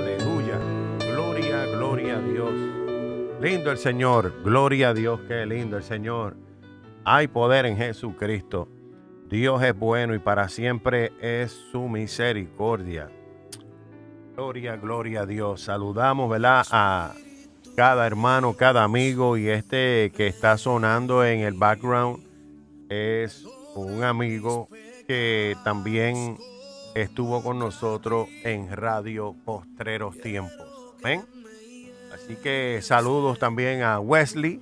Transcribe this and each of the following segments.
Aleluya. Gloria, gloria a Dios. Lindo el Señor. Gloria a Dios. Qué lindo el Señor. Hay poder en Jesucristo. Dios es bueno y para siempre es su misericordia. Gloria, gloria a Dios. Saludamos, ¿verdad? A cada hermano, cada amigo y este que está sonando en el background es un amigo que también estuvo con nosotros en Radio Postreros Tiempos. Así que saludos también a Wesley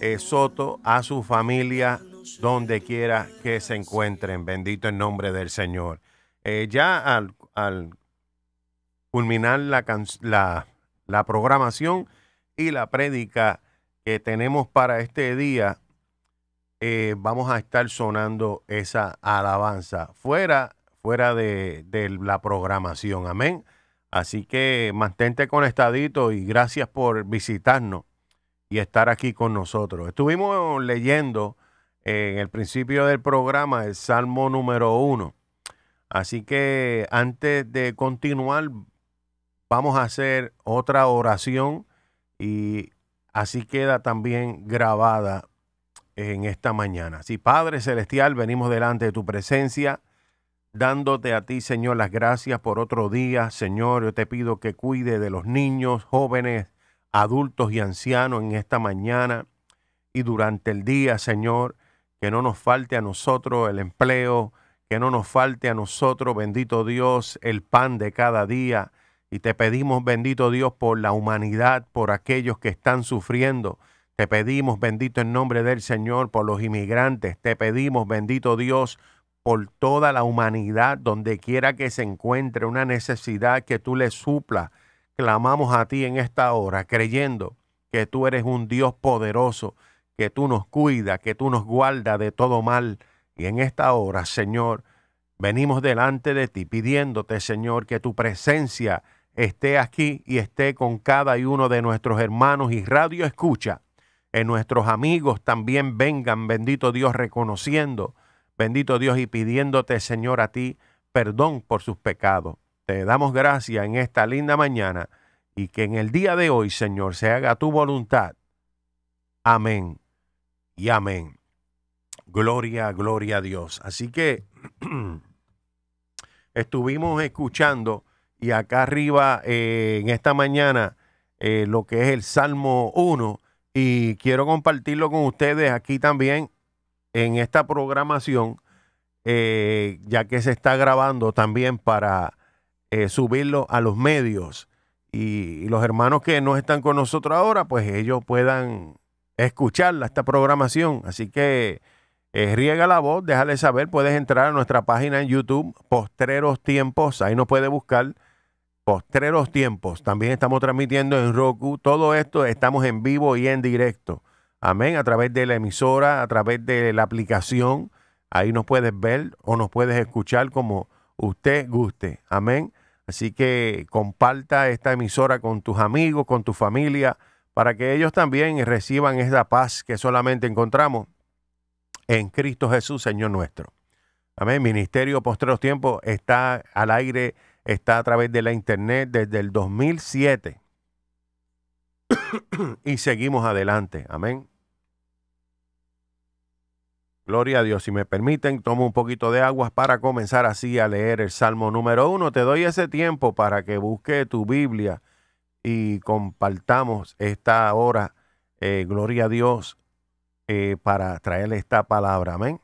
eh, Soto, a su familia, donde quiera que se encuentren. Bendito el nombre del Señor. Eh, ya al, culminar la, la, programación y la prédica que tenemos para este día, eh, vamos a estar sonando esa alabanza. Fuera fuera de, la programación. Amén. Así que mantente conectadito y gracias por visitarnos y estar aquí con nosotros. Estuvimos leyendo en el principio del programa el Salmo número uno. Así que antes de continuar, vamos a hacer otra oración y así queda también grabada en esta mañana. Si Padre Celestial, venimos delante de tu presencia dándote a ti, Señor, las gracias por otro día. Señor, yo te pido que cuide de los niños, jóvenes, adultos y ancianos en esta mañana y durante el día, Señor, que no nos falte a nosotros el empleo, que no nos falte a nosotros, bendito Dios, el pan de cada día. Y te pedimos, bendito Dios, por la humanidad, por aquellos que están sufriendo. Te pedimos, bendito en nombre del Señor, por los inmigrantes. Te pedimos, bendito Dios, por toda la humanidad, donde quiera que se encuentre una necesidad que tú le supla, Clamamos a ti en esta hora, creyendo que tú eres un Dios poderoso, que tú nos cuidas, que tú nos guarda de todo mal. Y en esta hora, Señor, venimos delante de ti pidiéndote, Señor, que tu presencia esté aquí y esté con cada uno de nuestros hermanos y radio escucha. En nuestros amigos también vengan, bendito Dios, reconociendo Bendito Dios, y pidiéndote, Señor, a ti perdón por sus pecados. Te damos gracias en esta linda mañana y que en el día de hoy, Señor, se haga tu voluntad. Amén y amén. Gloria, gloria a Dios. Así que estuvimos escuchando y acá arriba eh, en esta mañana eh, lo que es el Salmo 1 y quiero compartirlo con ustedes aquí también en esta programación, eh, ya que se está grabando también para eh, subirlo a los medios. Y, los hermanos que no están con nosotros ahora, pues ellos puedan escucharla, esta programación. Así que eh, riega la voz, déjale saber, puedes entrar a nuestra página en YouTube, Postreros Tiempos, ahí nos puede buscar. Postreros Tiempos. También estamos transmitiendo en Roku. Todo esto estamos en vivo y en directo. Amén. A través de la emisora, a través de la aplicación. Ahí nos puedes ver o nos puedes escuchar como usted guste. Amén. Así que comparta esta emisora con tus amigos, con tu familia, para que ellos también reciban esa paz que solamente encontramos en Cristo Jesús, Señor nuestro. Amén. Ministerio Postreros Tiempos está al aire, está a través de la internet desde el 2007. y seguimos adelante. Amén. Gloria a Dios. Si me permiten, tomo un poquito de agua para comenzar así a leer el Salmo número uno. Te doy ese tiempo para que busque tu Biblia y compartamos esta hora. Eh, gloria a Dios eh, para traerle esta palabra. Amén.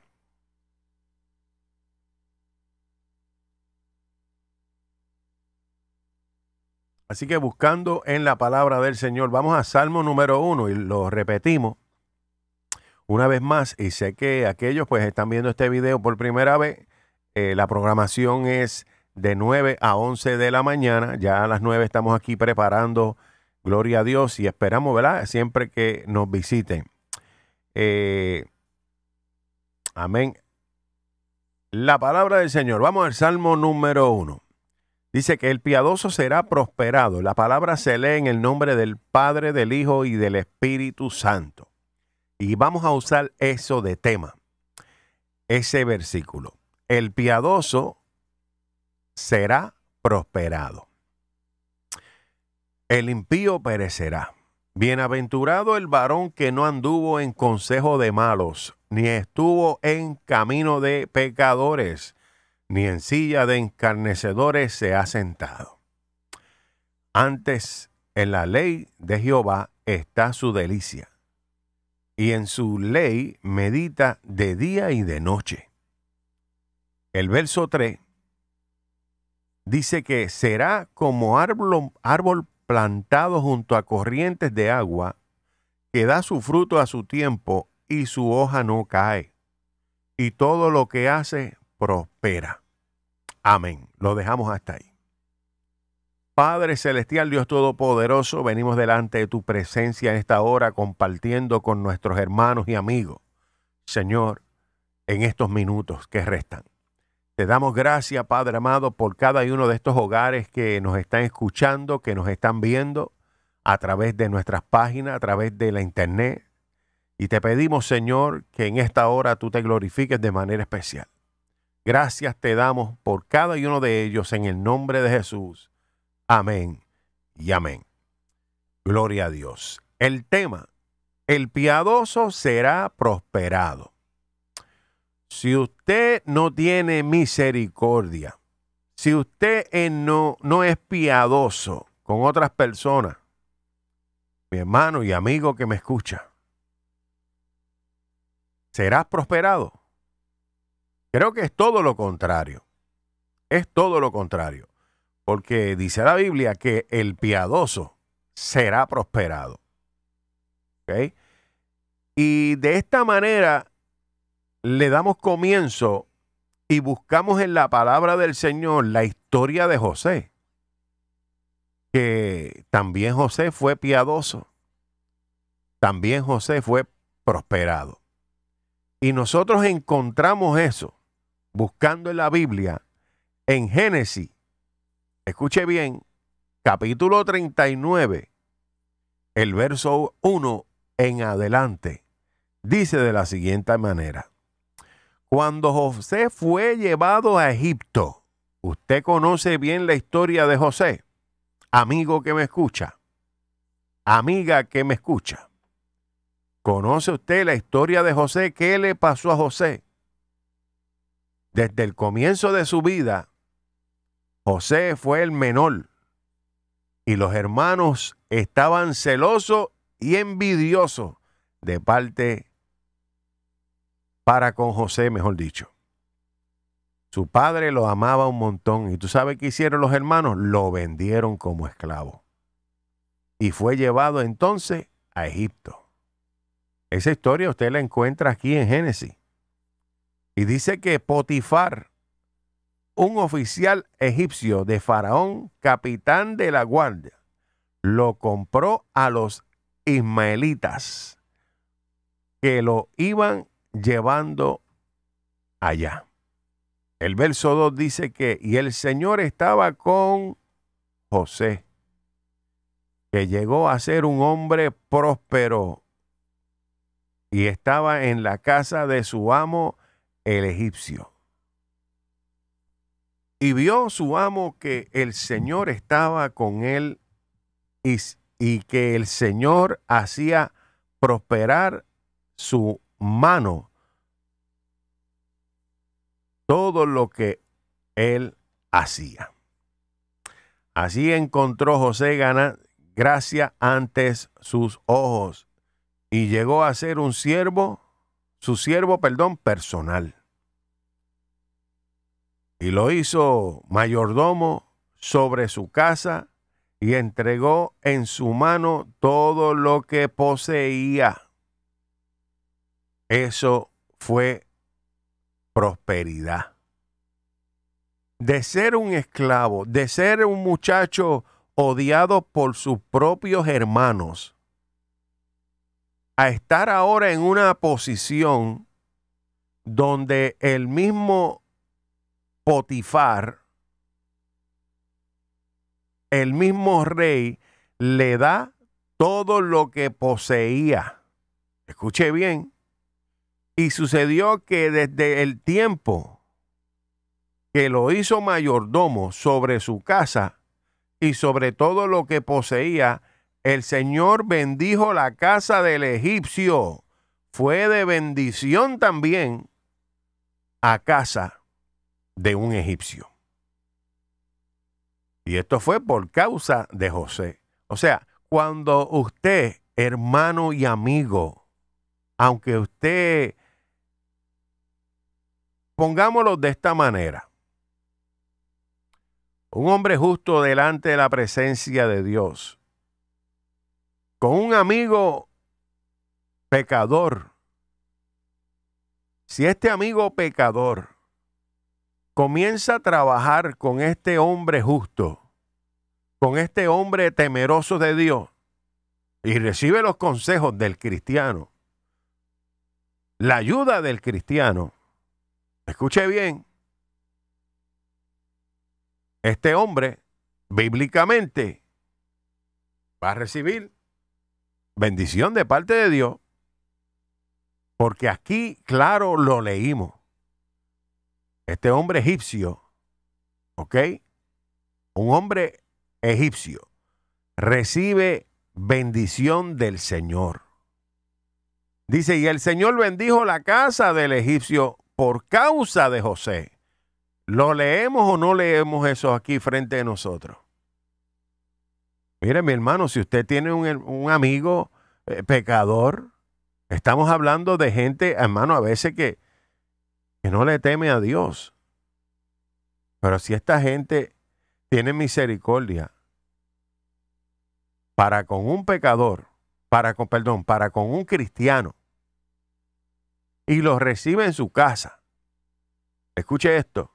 Así que buscando en la palabra del Señor, vamos a Salmo número uno y lo repetimos una vez más. Y sé que aquellos pues están viendo este video por primera vez. Eh, la programación es de 9 a 11 de la mañana. Ya a las 9 estamos aquí preparando, gloria a Dios, y esperamos, ¿verdad? Siempre que nos visiten. Eh, amén. La palabra del Señor. Vamos al Salmo número uno. Dice que el piadoso será prosperado. La palabra se lee en el nombre del Padre, del Hijo y del Espíritu Santo. Y vamos a usar eso de tema, ese versículo. El piadoso será prosperado. El impío perecerá. Bienaventurado el varón que no anduvo en consejo de malos, ni estuvo en camino de pecadores, ni en silla de encarnecedores se ha sentado. Antes en la ley de Jehová está su delicia, y en su ley medita de día y de noche. El verso 3 dice que será como árbol, árbol plantado junto a corrientes de agua, que da su fruto a su tiempo y su hoja no cae, y todo lo que hace prospera. Amén. Lo dejamos hasta ahí. Padre Celestial, Dios Todopoderoso, venimos delante de tu presencia en esta hora compartiendo con nuestros hermanos y amigos. Señor, en estos minutos que restan. Te damos gracias, Padre amado, por cada uno de estos hogares que nos están escuchando, que nos están viendo a través de nuestras páginas, a través de la internet. Y te pedimos, Señor, que en esta hora tú te glorifiques de manera especial. Gracias te damos por cada uno de ellos en el nombre de Jesús. Amén y amén. Gloria a Dios. El tema, el piadoso será prosperado. Si usted no tiene misericordia, si usted no, no es piadoso con otras personas, mi hermano y amigo que me escucha, serás prosperado. Creo que es todo lo contrario. Es todo lo contrario. Porque dice la Biblia que el piadoso será prosperado. Y de esta manera le damos comienzo y buscamos en la palabra del Señor la historia de José. Que también José fue piadoso. También José fue prosperado. Y nosotros encontramos eso buscando en la Biblia, en Génesis, escuche bien, capítulo 39, el verso 1 en adelante, dice de la siguiente manera. Cuando José fue llevado a Egipto, usted conoce bien la historia de José, amigo que me escucha, amiga que me escucha. ¿Conoce usted la historia de José? ¿Qué le pasó a José? Desde el comienzo de su vida, José fue el menor y los hermanos estaban celosos y envidiosos de parte para con José, mejor dicho. Su padre lo amaba un montón y tú sabes qué hicieron los hermanos, lo vendieron como esclavo. Y fue llevado entonces a Egipto. Esa historia usted la encuentra aquí en Génesis. Y dice que Potifar, un oficial egipcio de Faraón, capitán de la guardia, lo compró a los ismaelitas que lo iban llevando allá. El verso 2 dice que, y el Señor estaba con José, que llegó a ser un hombre próspero y estaba en la casa de su amo el egipcio. Y vio su amo que el Señor estaba con él y, que el Señor hacía prosperar su mano todo lo que él hacía. Así encontró José gana, gracia antes sus ojos y llegó a ser un siervo su siervo, perdón, personal. Y lo hizo mayordomo sobre su casa y entregó en su mano todo lo que poseía. Eso fue prosperidad. De ser un esclavo, de ser un muchacho odiado por sus propios hermanos, a estar ahora en una posición donde el mismo Potifar, el mismo rey, le da todo lo que poseía. Escuche bien. Y sucedió que desde el tiempo que lo hizo mayordomo sobre su casa y sobre todo lo que poseía, el Señor bendijo la casa del egipcio. Fue de bendición también a casa de un egipcio. Y esto fue por causa de José. O sea, cuando usted, hermano y amigo, aunque usted, pongámoslo de esta manera, un hombre justo delante de la presencia de Dios, con un amigo pecador, si este amigo pecador comienza a trabajar con este hombre justo, con este hombre temeroso de Dios, y recibe los consejos del cristiano, la ayuda del cristiano, escuche bien, este hombre bíblicamente va a recibir bendición de parte de Dios, porque aquí, claro, lo leímos. Este hombre egipcio, ¿ok? Un hombre egipcio recibe bendición del Señor. Dice, y el Señor bendijo la casa del egipcio por causa de José. ¿Lo leemos o no leemos eso aquí frente a nosotros? Mire, mi hermano, si usted tiene un, amigo eh, pecador, estamos hablando de gente, hermano, a veces que, no le teme a Dios. Pero si esta gente tiene misericordia para con un pecador, para con, perdón, para con un cristiano, y lo recibe en su casa, escuche esto,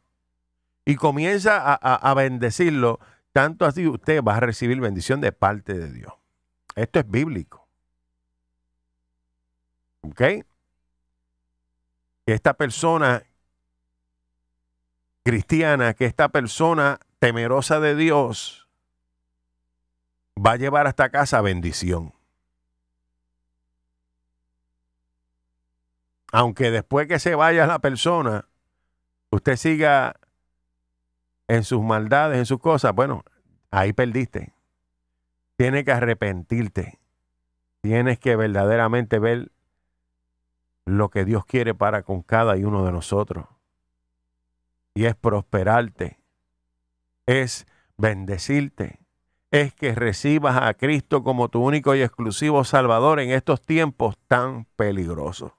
y comienza a, a bendecirlo, tanto así usted va a recibir bendición de parte de Dios. Esto es bíblico. ¿Ok? Que esta persona cristiana, que esta persona temerosa de Dios, va a llevar a esta casa bendición. Aunque después que se vaya la persona, usted siga en sus maldades, en sus cosas, bueno, ahí perdiste. Tienes que arrepentirte. Tienes que verdaderamente ver lo que Dios quiere para con cada uno de nosotros. Y es prosperarte. Es bendecirte. Es que recibas a Cristo como tu único y exclusivo Salvador en estos tiempos tan peligrosos.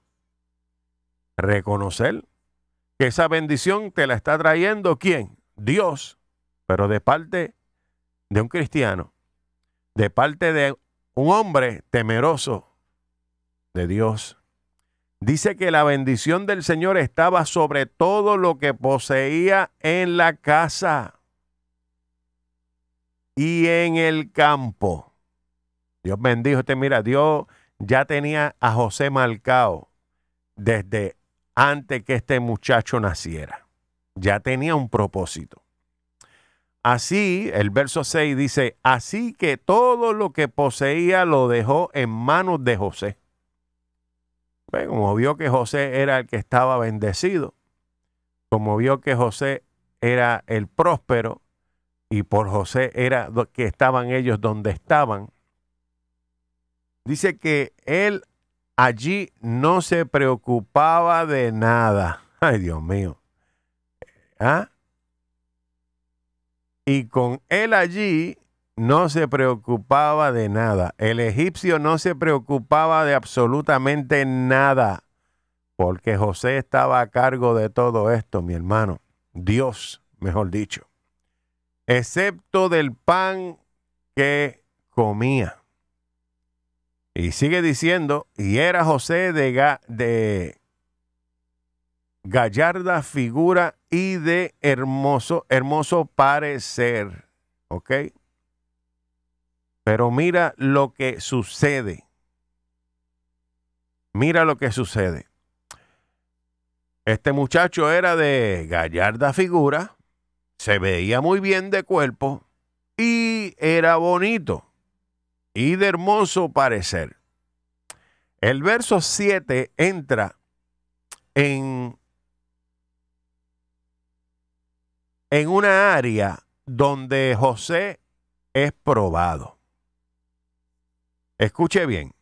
Reconocer que esa bendición te la está trayendo quién? Dios, pero de parte de un cristiano, de parte de un hombre temeroso de Dios. Dice que la bendición del Señor estaba sobre todo lo que poseía en la casa y en el campo. Dios bendijo este, mira, Dios ya tenía a José Malcao desde antes que este muchacho naciera ya tenía un propósito. Así, el verso 6 dice, así que todo lo que poseía lo dejó en manos de José. Pues, como vio que José era el que estaba bendecido, como vio que José era el próspero y por José era que estaban ellos donde estaban, dice que él allí no se preocupaba de nada. Ay, Dios mío. ¿Ah? Y con él allí no se preocupaba de nada. El egipcio no se preocupaba de absolutamente nada, porque José estaba a cargo de todo esto, mi hermano. Dios, mejor dicho. Excepto del pan que comía. Y sigue diciendo, y era José de, de gallarda figura y de hermoso, hermoso parecer. ¿Ok? Pero mira lo que sucede. Mira lo que sucede. Este muchacho era de gallarda figura, se veía muy bien de cuerpo y era bonito y de hermoso parecer. El verso 7 entra en en una área donde José es probado. Escuche bien,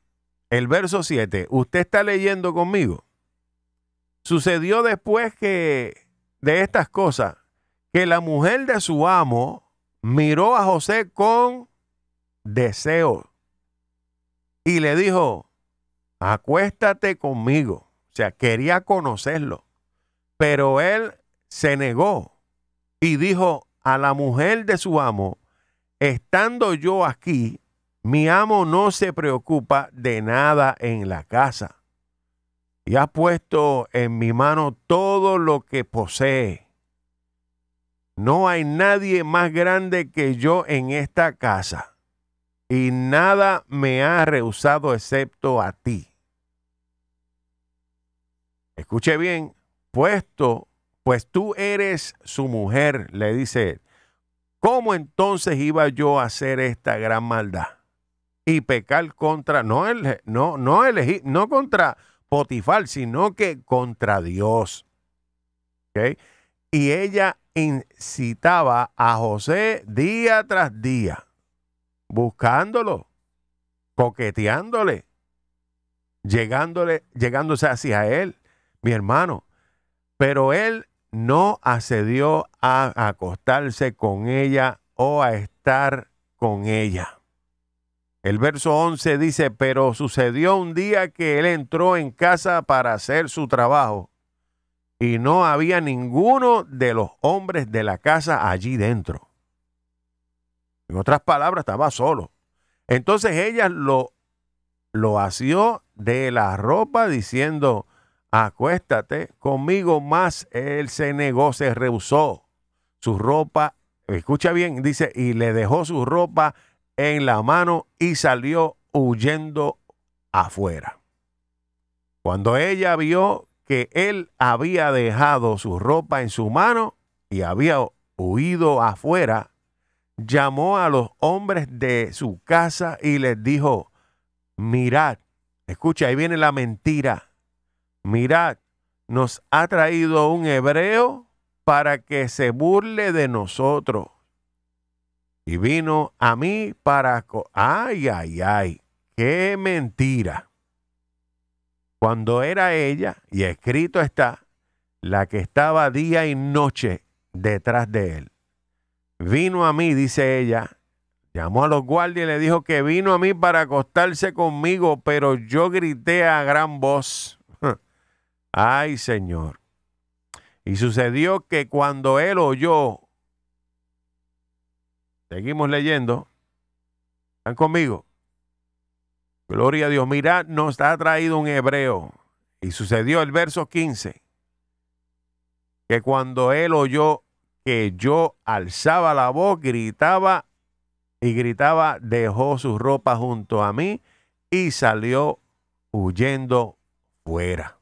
el verso 7, usted está leyendo conmigo. Sucedió después que de estas cosas, que la mujer de su amo miró a José con deseo y le dijo, acuéstate conmigo. O sea, quería conocerlo, pero él se negó y dijo a la mujer de su amo, estando yo aquí, mi amo no se preocupa de nada en la casa y ha puesto en mi mano todo lo que posee. No hay nadie más grande que yo en esta casa y nada me ha rehusado excepto a ti. Escuche bien, puesto pues tú eres su mujer, le dice él. ¿Cómo entonces iba yo a hacer esta gran maldad? Y pecar contra, no, el, no, no, no contra Potifar, sino que contra Dios. Y ella incitaba a José día tras día, buscándolo, coqueteándole, llegándole, llegándose hacia él, mi hermano. Pero él no accedió a acostarse con ella o a estar con ella. El verso 11 dice, pero sucedió un día que él entró en casa para hacer su trabajo y no había ninguno de los hombres de la casa allí dentro. En otras palabras, estaba solo. Entonces ella lo, lo asió de la ropa diciendo, acuéstate conmigo más. Él se negó, se rehusó. Su ropa, escucha bien, dice, y le dejó su ropa en la mano y salió huyendo afuera. Cuando ella vio que él había dejado su ropa en su mano y había huido afuera, llamó a los hombres de su casa y les dijo, mirad, escucha, ahí viene la mentira mirad, nos ha traído un hebreo para que se burle de nosotros. Y vino a mí para... Ay, ay, ay, qué mentira. Cuando era ella, y escrito está, la que estaba día y noche detrás de él. Vino a mí, dice ella, Llamó a los guardias y le dijo que vino a mí para acostarse conmigo, pero yo grité a gran voz. Ay, Señor. Y sucedió que cuando él oyó, seguimos leyendo, ¿están conmigo? Gloria a Dios, mirad, nos ha traído un hebreo. Y sucedió el verso 15, que cuando él oyó que yo alzaba la voz, gritaba y gritaba, dejó su ropa junto a mí y salió huyendo fuera.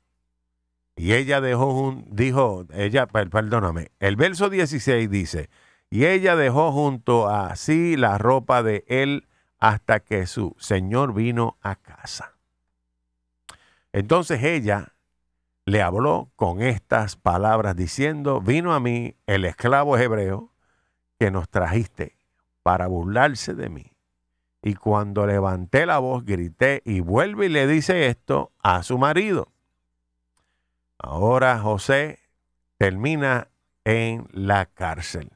Y ella dejó dijo, ella, perdóname, el verso 16 dice, y ella dejó junto a sí la ropa de él hasta que su señor vino a casa. Entonces ella le habló con estas palabras diciendo, vino a mí el esclavo hebreo que nos trajiste para burlarse de mí. Y cuando levanté la voz, grité y vuelve y le dice esto a su marido. Ahora José termina en la cárcel.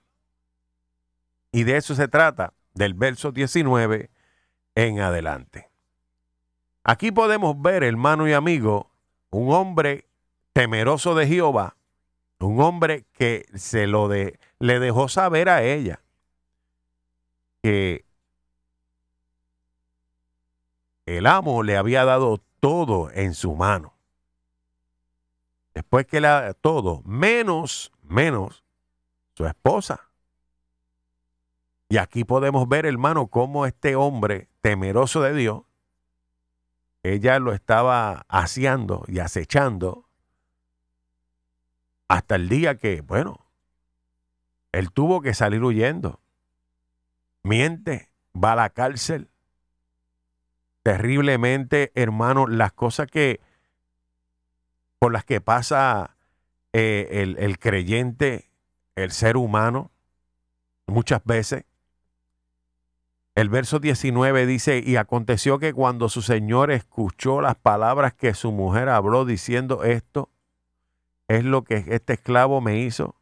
Y de eso se trata, del verso 19 en adelante. Aquí podemos ver, hermano y amigo, un hombre temeroso de Jehová, un hombre que se lo le dejó saber a ella que el amo le había dado todo en su mano. Después que la, todo, menos, menos su esposa. Y aquí podemos ver, hermano, cómo este hombre temeroso de Dios, ella lo estaba haciendo y acechando hasta el día que, bueno, él tuvo que salir huyendo. Miente, va a la cárcel. Terriblemente, hermano, las cosas que por las que pasa eh, el, el creyente, el ser humano, muchas veces. El verso 19 dice, y aconteció que cuando su señor escuchó las palabras que su mujer habló diciendo esto, es lo que este esclavo me hizo,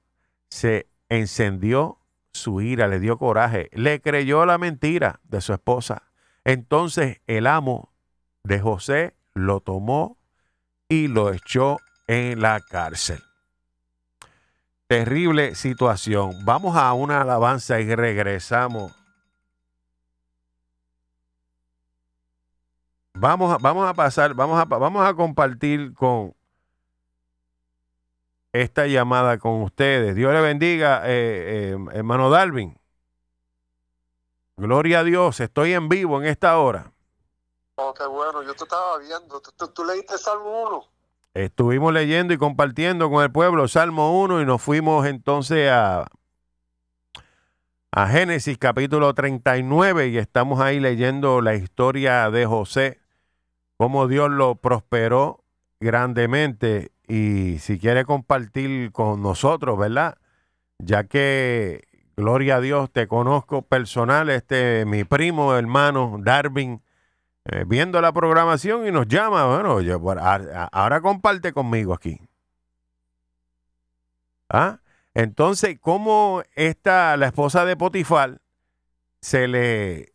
se encendió su ira, le dio coraje, le creyó la mentira de su esposa. Entonces el amo de José lo tomó y lo echó en la cárcel. Terrible situación. Vamos a una alabanza y regresamos. Vamos a, vamos a pasar, vamos a, vamos a compartir con esta llamada con ustedes. Dios le bendiga, eh, eh, hermano Darwin. Gloria a Dios, estoy en vivo en esta hora. Oh, bueno, yo te estaba viendo. Tú, leíste Salmo 1. Estuvimos leyendo y compartiendo con el pueblo Salmo 1 y nos fuimos entonces a, a Génesis capítulo 39 y estamos ahí leyendo la historia de José, cómo Dios lo prosperó grandemente y si quiere compartir con nosotros, ¿verdad? Ya que, gloria a Dios, te conozco personal, este mi primo, hermano Darwin eh, viendo la programación y nos llama. Bueno, ahora comparte conmigo aquí. ¿Ah? Entonces, ¿cómo está la esposa de Potifar se le...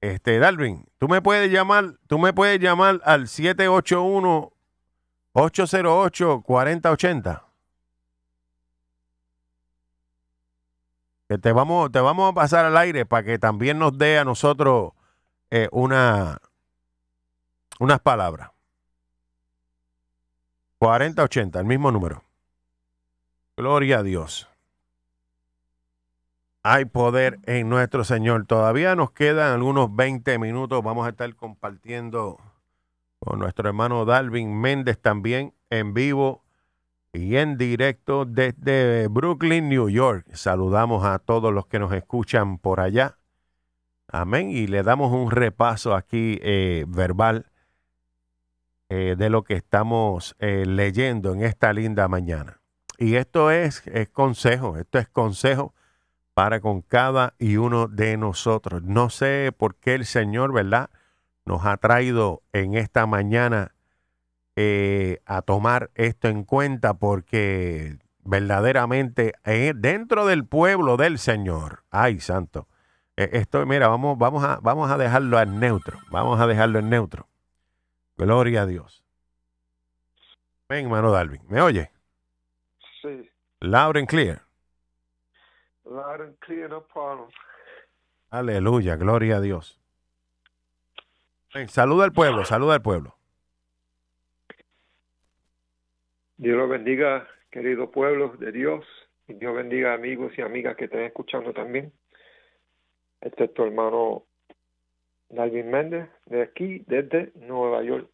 Este, Darwin, tú me puedes llamar, tú me puedes llamar al 781 808 4080. Que te vamos, te vamos a pasar al aire para que también nos dé a nosotros eh, una, unas palabras. 4080, el mismo número. Gloria a Dios. Hay poder en nuestro Señor. Todavía nos quedan algunos 20 minutos. Vamos a estar compartiendo con nuestro hermano Darwin Méndez también en vivo y en directo desde Brooklyn, New York. Saludamos a todos los que nos escuchan por allá. Amén. Y le damos un repaso aquí eh, verbal eh, de lo que estamos eh, leyendo en esta linda mañana. Y esto es, es consejo, esto es consejo para con cada y uno de nosotros. No sé por qué el Señor, ¿verdad? Nos ha traído en esta mañana eh, a tomar esto en cuenta porque verdaderamente dentro del pueblo del Señor, ay santo, esto, mira, vamos, vamos, a, vamos a dejarlo en neutro, vamos a dejarlo en neutro. Gloria a Dios. Ven, hermano Darwin, ¿Me oye? Sí. Loud and clear. Loud and clear, no Aleluya, gloria a Dios. Ven, saluda al pueblo, saluda al pueblo. Dios lo bendiga, querido pueblo de Dios. Y Dios bendiga amigos y amigas que estén escuchando también. Este es tu hermano Dalvin Méndez, de aquí, desde Nueva York,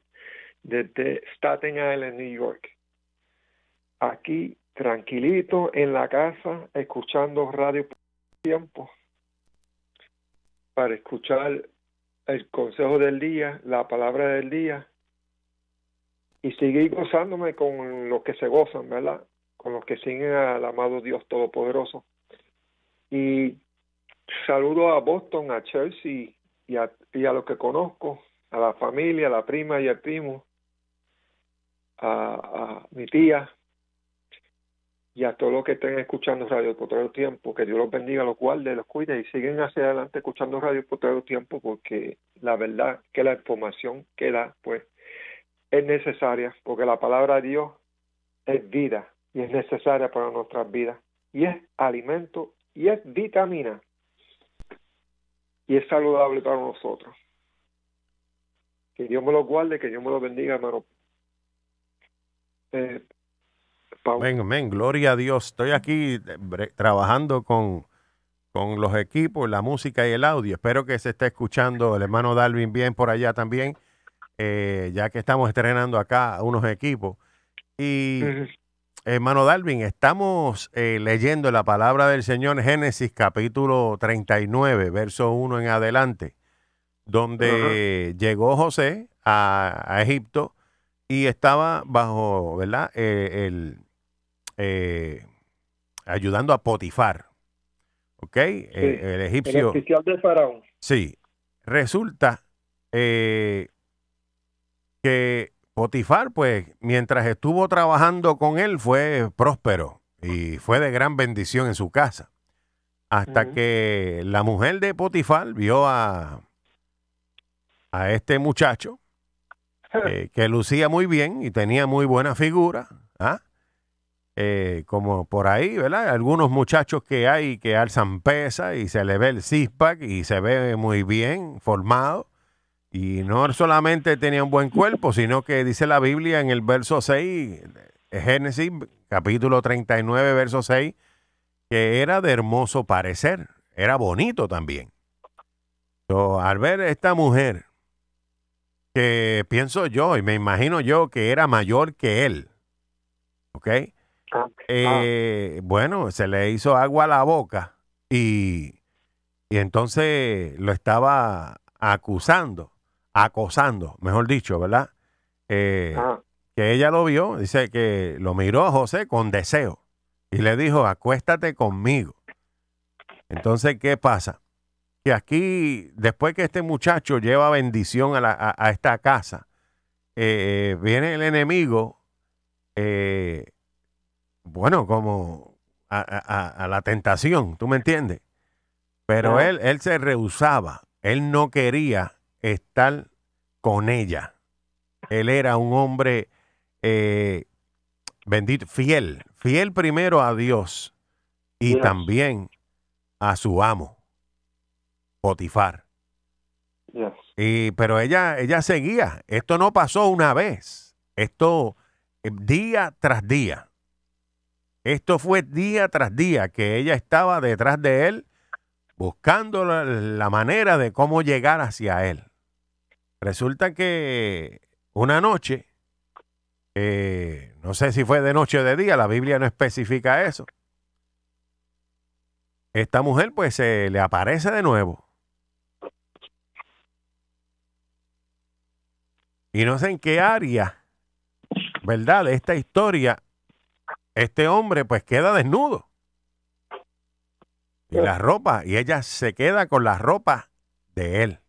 desde Staten Island, New York. Aquí, tranquilito, en la casa, escuchando radio por tiempo, para escuchar el consejo del día, la palabra del día, y seguir gozándome con los que se gozan, ¿verdad? Con los que siguen al amado Dios Todopoderoso. Y saludo a Boston, a Chelsea, y a, y a los que conozco, a la familia, a la prima y al primo, a, mi tía y a todos los que estén escuchando Radio por todo el Tiempo, que Dios los bendiga, los guarde, los cuide y siguen hacia adelante escuchando Radio por todo el Tiempo porque la verdad que la información que da pues es necesaria porque la palabra de Dios es vida y es necesaria para nuestras vidas y es alimento y es vitamina y es saludable para nosotros. Que Dios me lo guarde, que Dios me lo bendiga, hermano. Eh, ven, gloria a Dios. Estoy aquí eh, trabajando con, los equipos, la música y el audio. Espero que se esté escuchando el hermano Darwin bien por allá también, eh, ya que estamos estrenando acá unos equipos. Y Hermano Darwin, estamos eh, leyendo la palabra del Señor Génesis capítulo 39, verso 1 en adelante, donde llegó José a, Egipto y estaba bajo, ¿verdad? Eh, eh, ayudando a Potifar, ¿ok? el egipcio. El oficial de Faraón. Sí. Resulta que Potifar, pues, mientras estuvo trabajando con él, fue próspero y fue de gran bendición en su casa. Hasta que la mujer de Potifar vio a, a este muchacho eh, que lucía muy bien y tenía muy buena figura. ¿ah? Eh, como por ahí, ¿verdad? Algunos muchachos que hay que alzan pesa y se le ve el cispac y se ve muy bien formado. Y no solamente tenía un buen cuerpo, sino que dice la Biblia en el verso 6, eh, Génesis capítulo 39, verso 6, que era de hermoso parecer, era bonito también. al ver esta mujer, que pienso yo y me imagino yo que era mayor que él, ¿ok? Ah, eh, ah. bueno, se le hizo agua a la boca y entonces lo estaba acusando acosando, mejor dicho, ¿verdad? Eh, que ella lo vio, dice que lo miró a José con deseo y le dijo, acuéstate conmigo. Entonces, ¿qué pasa? Que aquí, después que este muchacho lleva bendición a, esta casa, eh, viene el enemigo, eh, bueno, como a, la tentación, ¿tú me entiendes? Pero él, él se rehusaba, él no quería estar con ella. Él era un hombre eh, bendito, fiel, fiel primero a Dios y también a su amo, Potifar. Y, pero ella, ella seguía. Esto no pasó una vez. Esto eh, día tras día. Esto fue día tras día que ella estaba detrás de él buscando la manera de cómo llegar hacia él. Resulta que una noche, eh, no sé si fue de noche o de día, la Biblia no especifica eso. Esta mujer pues se le aparece de nuevo. Y no sé en qué área, ¿verdad? De esta historia, este hombre pues queda desnudo. Y la ropa, y ella se queda con la ropa de él.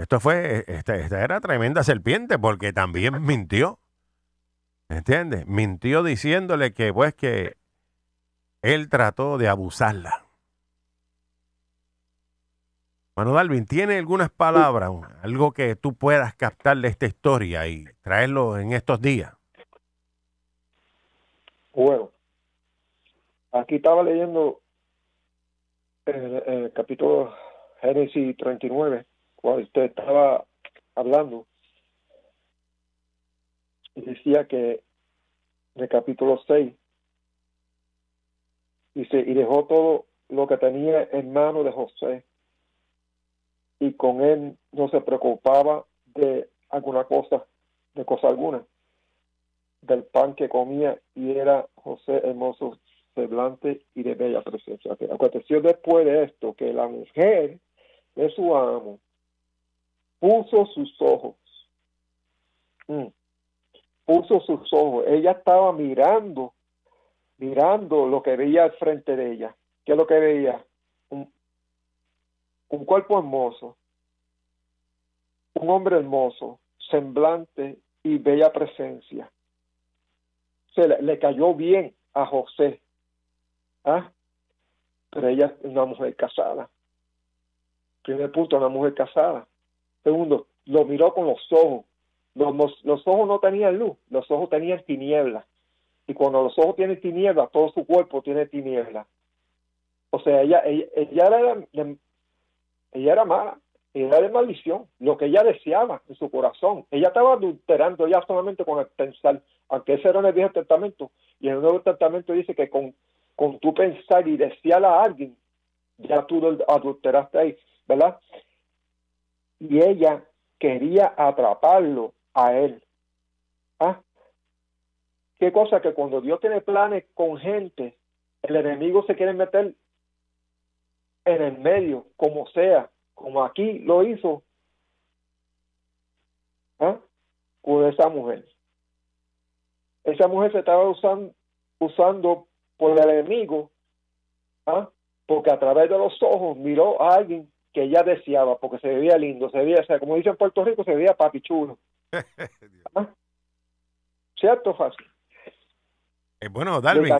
Esto fue, e-, esta, esta era tremenda serpiente porque también mintió. ¿Entiendes? Mintió diciéndole que, pues, que él trató de abusarla. manu dalvin ¿tiene algunas palabras, algo que tú puedas captar de esta historia y traerlo en estos días? Bueno, aquí estaba leyendo el, el capítulo Génesis 39 cuando usted estaba hablando, decía que en el capítulo 6, dice, y dejó todo lo que tenía en mano de José, y con él no se preocupaba de alguna cosa, de cosa alguna, del pan que comía, y era José hermoso semblante y de bella presencia. Aconteció después de esto que la mujer de su amo, puso sus ojos. Mm. Puso sus ojos. Ella estaba mirando, mirando lo que veía al frente de ella. ¿Qué es lo que veía? Un, cuerpo hermoso, un hombre hermoso, semblante y bella presencia. Se le, cayó bien a José. ¿Ah? Pero ella es una mujer casada. Primer punto, una mujer casada. Segundo, lo miró con los ojos. Los, los, ojos no tenían luz, los ojos tenían tinieblas. Y cuando los ojos tienen tinieblas, todo su cuerpo tiene tinieblas. O sea, ella, ella, era, ella era mala, ella era de maldición, lo que ella deseaba en su corazón. Ella estaba adulterando ya solamente con el pensar, aunque ese era en el Viejo Testamento. Y en el Nuevo Testamento dice que con, con tu pensar y desear a alguien, ya tú adulteraste ahí, ¿verdad? y ella quería atraparlo a él. ¿Ah? Qué cosa que cuando Dios tiene planes con gente, el enemigo se quiere meter en el medio, como sea, como aquí lo hizo ¿Ah? con esa mujer. Esa mujer se estaba usando, usando por el enemigo, ¿ah? porque a través de los ojos miró a alguien que ella deseaba, porque se veía lindo, se veía, o sea, como dicen en Puerto Rico, se veía papi chulo. ¿Ah? ¿Cierto, fácil? Eh, bueno, Darwin.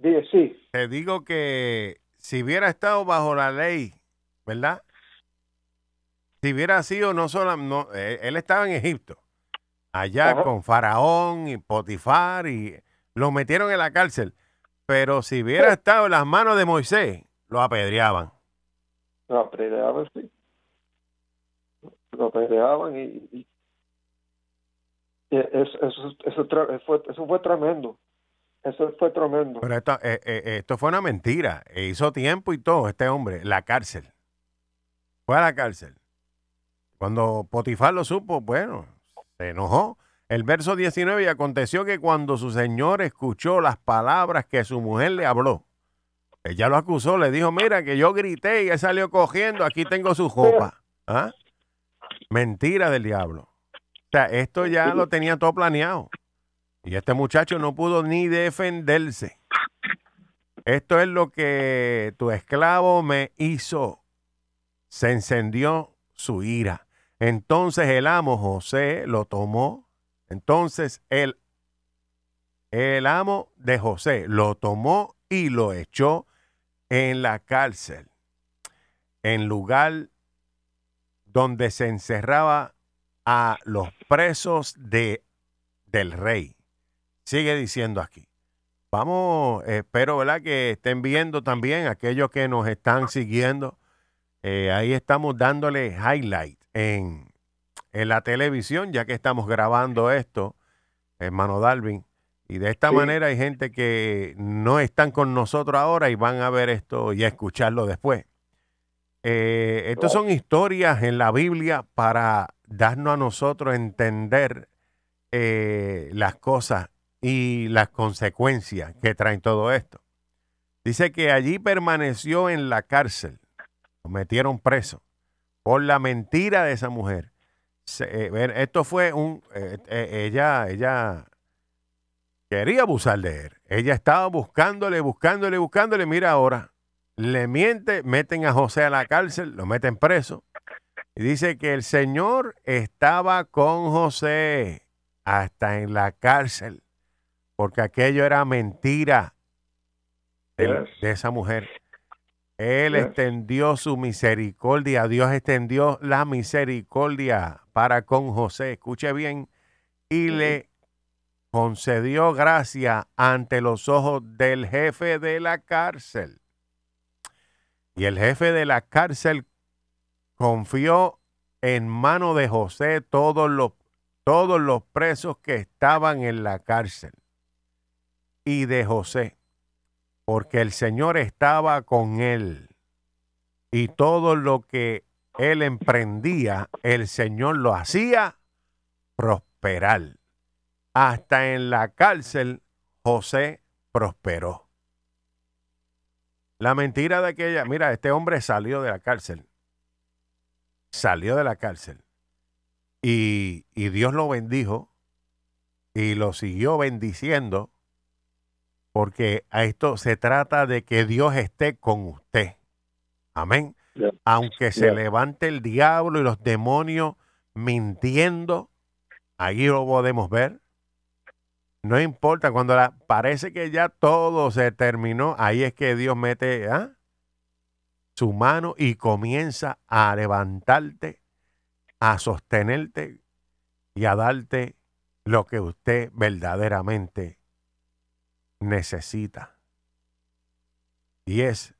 Te digo que si hubiera estado bajo la ley, ¿verdad? Si hubiera sido, no solo, eh, él, estaba en Egipto, allá con Faraón y Potifar, y lo metieron en la cárcel. Pero si hubiera estado en las manos de Moisés, lo apedreaban. Lo peleaban sí. Lo peleaban y, e, eso, fue, tremendo. Eso fue tremendo. Pero esto, eh, eh, eh, fue una mentira. E hizo tiempo y todo este hombre, la cárcel. Fue a la cárcel. Cuando Potifar lo supo, bueno, se enojó. El verso 19 y aconteció que cuando su señor escuchó las palabras que su mujer le habló, ella lo acusó, le dijo, mira, que yo grité y él salió cogiendo, aquí tengo su ropa. ¿Ah? Mentira del diablo. O sea, esto ya lo tenía todo planeado. Y este muchacho no pudo ni defenderse. Esto es lo que tu esclavo me hizo. Se encendió su ira. Entonces el amo José lo tomó. Entonces el, el amo de José lo tomó y lo echó en la cárcel, en lugar donde se encerraba a los presos de, del rey. Sigue diciendo aquí. Vamos, espero ¿verdad? que estén viendo también aquellos que nos están siguiendo. Eh, ahí estamos dándole highlight en, en, la televisión, ya que estamos grabando esto, hermano Darwin. Y de esta manera hay gente que no están con nosotros ahora y van a ver esto y a escucharlo después. Eh, estas son historias en la Biblia para darnos a nosotros entender eh, las cosas y las consecuencias que traen todo esto. Dice que allí permaneció en la cárcel, lo metieron preso por la mentira de esa mujer. Eh, esto fue un, ella, ella Quería abusar de él. Ella estaba buscándole, buscándole, buscándole. Mira ahora, le miente, meten a José a la cárcel, lo meten preso. Y dice que el Señor estaba con José hasta en la cárcel, porque aquello era mentira de, esa mujer. Él extendió su misericordia, Dios extendió la misericordia para con José, escuche bien, y le concedió gracia ante los ojos del jefe de la cárcel. Y el jefe de la cárcel confió en mano de José todos los, todos los presos que estaban en la cárcel y de José, porque el Señor estaba con él y todo lo que él emprendía, el Señor lo hacía prosperar hasta en la cárcel José prosperó. La mentira de aquella, mira, este hombre salió de la cárcel. Salió de la cárcel. Y, Dios lo bendijo y lo siguió bendiciendo porque a esto se trata de que Dios esté con usted. Amén. Aunque se levante el diablo y los demonios mintiendo, ahí lo podemos ver. No importa, cuando parece que ya todo se terminó, ahí es que Dios mete ¿ah? su mano y comienza a levantarte, a sostenerte y a darte lo que usted verdaderamente necesita. Y es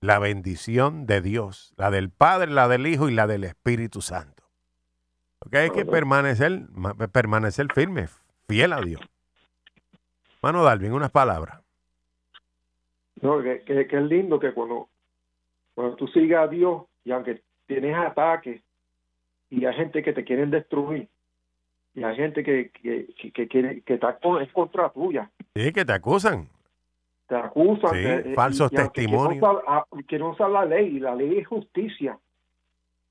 la bendición de Dios, la del Padre, la del Hijo y la del Espíritu Santo. Lo hay que permanecer, permanecer firme, fiel a Dios. Mano Darwin, unas palabras. No, que, es lindo que cuando, cuando tú sigas a Dios y aunque tienes ataques y hay gente que te quieren destruir y hay gente que, que, que, que es contra tuya. Sí, que te acusan. Te acusan. Sí, de, eh, falsos testimonios. Ah, que, no, la ley, y la ley es justicia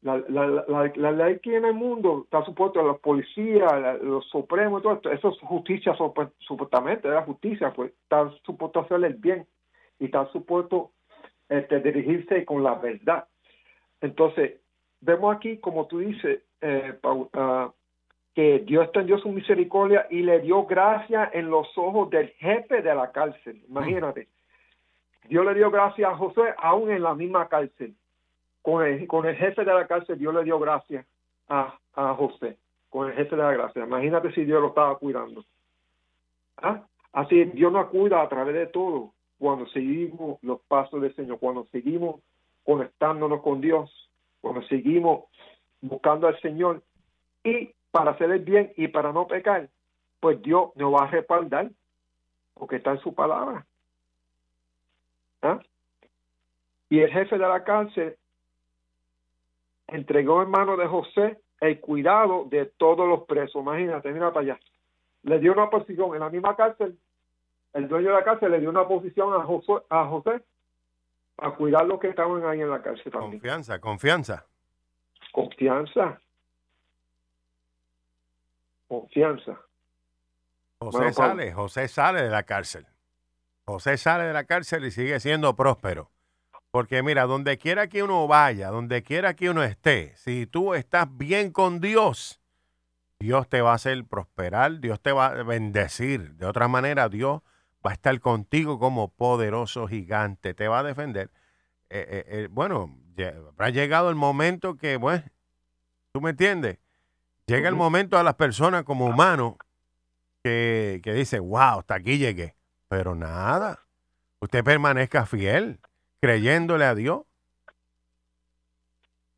la, la, la, ley que en el mundo está supuesto a los policías, los supremos, todo esto. Eso es justicia, supuestamente, la justicia, pues está supuesto hacer el bien y está supuesto este, dirigirse con la verdad. Entonces, vemos aquí, como tú dices, eh, ah, que Dios tendió su misericordia y le dio gracia en los ojos del jefe de la cárcel. Imagínate, Dios le dio gracia a José aún en la misma cárcel con el, jefe de la cárcel Dios le dio gracias a, a José, con el jefe de la gracia. Imagínate si Dios lo estaba cuidando. ¿Ah? Así Dios nos cuida a través de todo cuando seguimos los pasos del Señor, cuando seguimos conectándonos con Dios, cuando seguimos buscando al Señor y para hacer el bien y para no pecar, pues Dios nos va a respaldar porque está en su palabra. ¿Ah? Y el jefe de la cárcel entregó en manos de José el cuidado de todos los presos. Imagínate, mira para allá. Le dio una posición en la misma cárcel. El dueño de la cárcel le dio una posición a José, a José para cuidar los que estaban ahí en la cárcel Confianza, confianza. Confianza. Confianza. José sale, José sale de la cárcel. José sale de la cárcel y sigue siendo próspero. Porque mira, donde quiera que uno vaya, donde quiera que uno esté, si tú estás bien con Dios, Dios te va a hacer prosperar, Dios te va a bendecir. De otra manera, Dios va a estar contigo como poderoso gigante, te va a defender. Eh, eh, eh, bueno, ha llegado el momento que, bueno, ¿tú me entiendes? Llega el momento a las personas como humanos que, que dicen, wow, hasta aquí llegué. Pero nada, usted permanezca fiel creyéndole a Dios.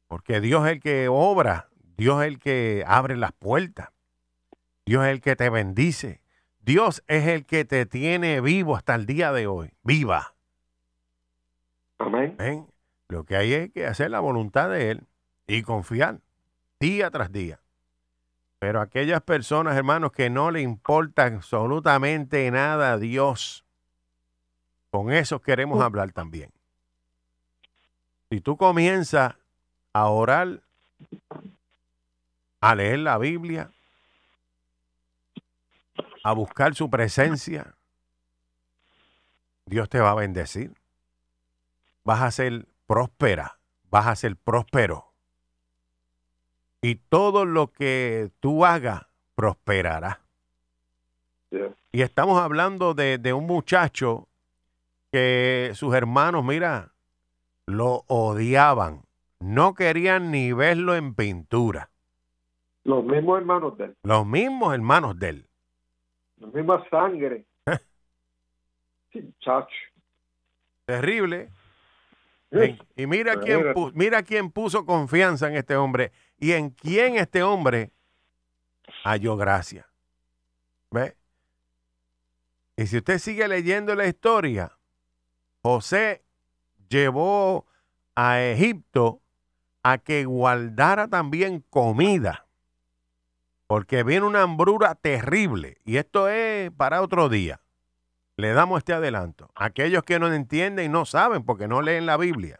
Porque Dios es el que obra, Dios es el que abre las puertas, Dios es el que te bendice, Dios es el que te tiene vivo hasta el día de hoy, viva. Amén. Lo que hay es que hacer la voluntad de Él y confiar día tras día. Pero aquellas personas, hermanos, que no le importa absolutamente nada a Dios, con eso queremos mm. hablar también si tú comienzas a orar, a leer la Biblia, a buscar su presencia, Dios te va a bendecir. Vas a ser próspera, vas a ser próspero. Y todo lo que tú hagas prosperará. Y estamos hablando de, de un muchacho que sus hermanos, mira, lo odiaban. No querían ni verlo en pintura. Los mismos hermanos de él. Los mismos hermanos de él. La misma sangre. chacho. Terrible. Y, mira, quién mira quién puso confianza en este hombre y en quién este hombre halló gracia. ¿Ve? Y si usted sigue leyendo la historia, José llevó a Egipto a que guardara también comida, porque viene una hambruna terrible, y esto es para otro día. Le damos este adelanto. Aquellos que no entienden y no saben porque no leen la Biblia.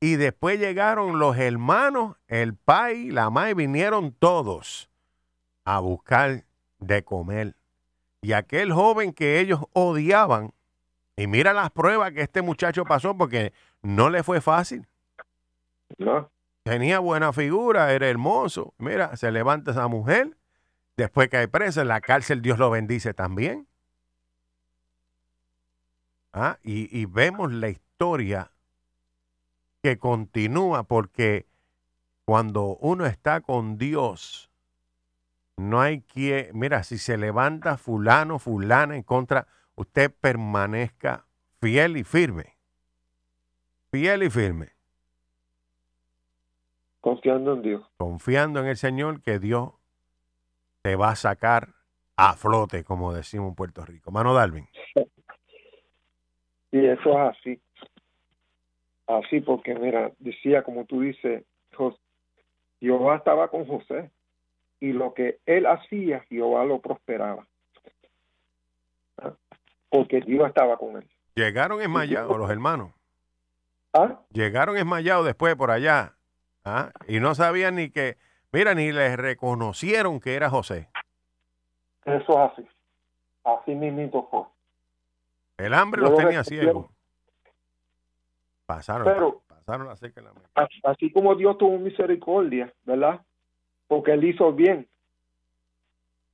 Y después llegaron los hermanos, el pai, la madre, vinieron todos a buscar de comer. Y aquel joven que ellos odiaban y mira las pruebas que este muchacho pasó porque no le fue fácil. No. Tenía buena figura, era hermoso. Mira, se levanta esa mujer, después que hay presa, en la cárcel Dios lo bendice también. Ah, y, y vemos la historia que continúa porque cuando uno está con Dios, no hay quien, mira, si se levanta fulano, fulana en contra, usted permanezca fiel y firme. Fiel y firme. Confiando en Dios. Confiando en el Señor que Dios te va a sacar a flote, como decimos en Puerto Rico. Mano Darwin. Y eso es así. Así porque, mira, decía como tú dices, Jehová estaba con José y lo que él hacía, Jehová lo prosperaba. Ah, porque Dios estaba con él. Llegaron esmayados los hermanos. ¿Ah? Llegaron esmayados después por allá. ¿Ah? Y no sabían ni que, mira, ni les reconocieron que era José. Eso es así. Así mismo fue. El hambre los tenía ciegos. Pasaron, pasaron la que así como Dios tuvo misericordia, ¿verdad? Porque él hizo bien.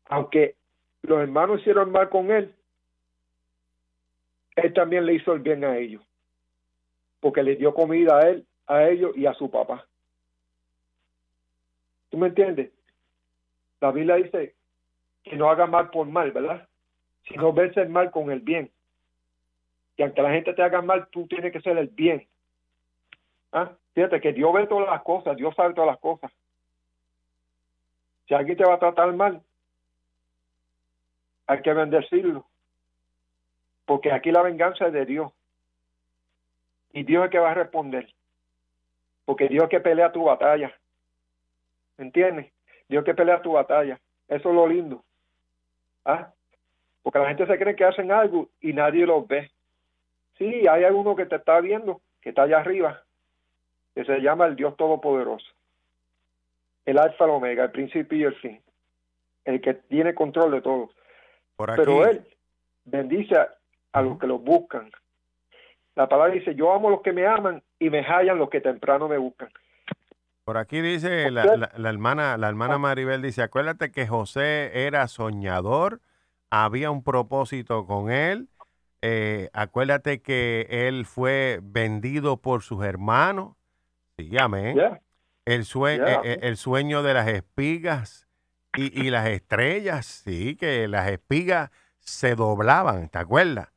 Aunque los hermanos hicieron mal con él, él también le hizo el bien a ellos, porque le dio comida a él, a ellos y a su papá. ¿Tú me entiendes? La Biblia dice que no haga mal por mal, ¿verdad? Sino verse el mal con el bien. Y aunque la gente te haga mal, tú tienes que ser el bien. ¿Ah? Fíjate que Dios ve todas las cosas, Dios sabe todas las cosas. Si alguien te va a tratar mal, hay que bendecirlo. Porque aquí la venganza es de Dios. Y Dios es que va a responder. Porque Dios es que pelea tu batalla. ¿Entiendes? Dios que pelea tu batalla. Eso es lo lindo. ¿Ah? Porque la gente se cree que hacen algo y nadie los ve. Sí, hay alguno que te está viendo, que está allá arriba, que se llama el Dios Todopoderoso. El Alfa y Omega, el principio y el fin. El que tiene control de todo. Pero Él bendice a a los que los buscan. La palabra dice, yo amo a los que me aman y me hallan los que temprano me buscan. Por aquí dice la, hermana, la hermana Maribel dice, acuérdate que José era soñador, había un propósito con él. Eh, acuérdate que él fue vendido por sus hermanos. Sí, amén. El, eh, eh, el, sueño de las espigas y, y, las estrellas, sí, que las espigas se doblaban, ¿te acuerdas?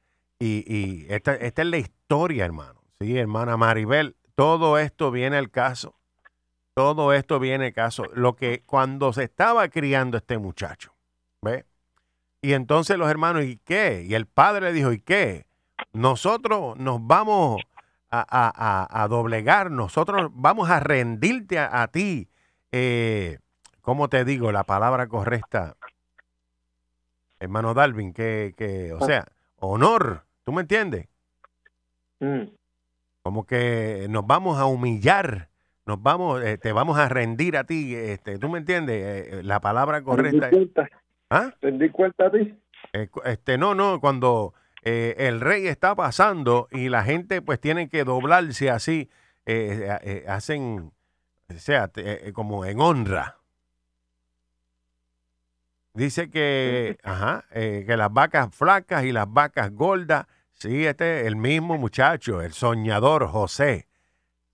Y, esta, es la historia, hermano. Sí, hermana Maribel, todo esto viene al caso. Todo esto viene al caso. Lo que cuando se estaba criando este muchacho, ¿ve? Y entonces los hermanos, ¿y qué? Y el padre le dijo, ¿y qué? Nosotros nos vamos a, doblegar, nosotros vamos a rendirte a, ti. Eh, ¿Cómo te digo la palabra correcta? Hermano Darwin, que, que o ah. sea, honor ¿Tú me entiendes? Mm. Como que nos vamos a humillar, nos vamos, eh, te vamos a rendir a ti, este, ¿tú me entiendes? Eh, eh, la palabra correcta. ¿Te cuenta? ¿Ah? cuenta a ti? este, no, no, cuando el rey está pasando y la gente pues tiene que doblarse así, hacen, o sea, como en honra. Dice que, eh, que las vacas flacas y las vacas gordas. Sí, este es el mismo muchacho, el soñador José.